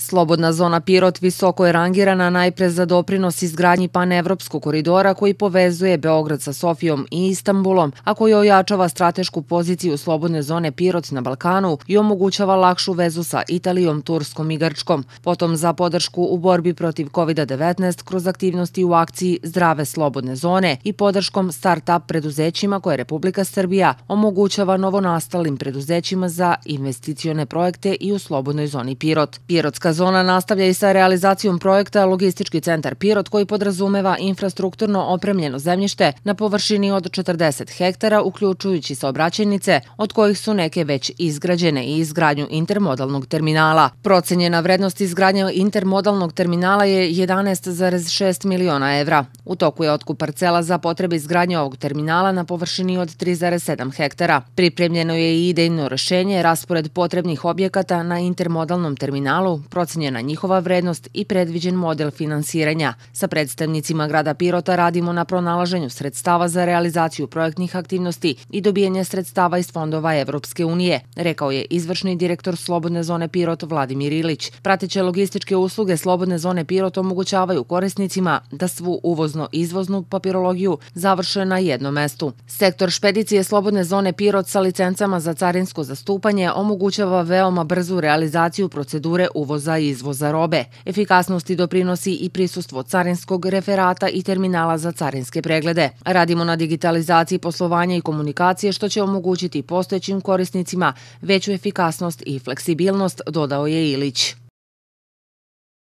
Slobodna zona Pirot visoko je rangirana najpre za doprinos izgradnji panevropskog koridora koji povezuje Beograd sa Sofijom i Istanbulom, a koji ojačava stratešku poziciju slobodne zone Pirot na Balkanu i omogućava lakšu vezu sa Italijom, Turskom i Grčkom. Potom za podršku u borbi protiv COVID-19 kroz aktivnosti u akciji Zdrave slobodne zone i podrškom start-up preduzećima koje Republika Srbija omogućava novonastalim preduzećima za investicione projekte i u slobodnoj zoni Pirot. Pirotska Industrijska zona nastavlja i sa realizacijom projekta Logistički centar Pirot koji podrazumeva infrastrukturno opremljeno zemljište na površini od 40 hektara, uključujući saobraćajnice, od kojih su neke već izgrađene i izgradnju intermodalnog terminala. Procenjena vrednost izgradnje intermodalnog terminala je 11,6 miliona evra. U toku je otkup parcela za potrebe izgradnje ovog terminala na površini od 3,7 hektara. Pripremljeno je i idejno rešenje raspored potrebnih objekata na intermodalnom terminalu, procenjena njihova vrednost i predviđen model finansiranja. Sa predstavnicima grada Pirota radimo na pronalaženju sredstava za realizaciju projektnih aktivnosti i dobijanje sredstava iz fondova Evropske unije, rekao je izvršni direktor Slobodne zone Pirot Vladimir Ilić. Prateće logističke usluge Slobodne zone Pirot omogućavaju korisnicima da svu uvozno-izvoznu papirologiju završe na jednom mestu. Sektor špedicije Slobodne zone Pirot sa licencama za carinsko zastupanje omogućava veoma brzu realizaciju procedure uvozno uvoza i izvoza robe. Efikasnosti doprinosi i prisustvo carinskog referata i terminala za carinske preglede. Radimo na digitalizaciji poslovanja i komunikacije što će omogućiti postojećim korisnicima veću efikasnost i fleksibilnost, dodao je Ilić.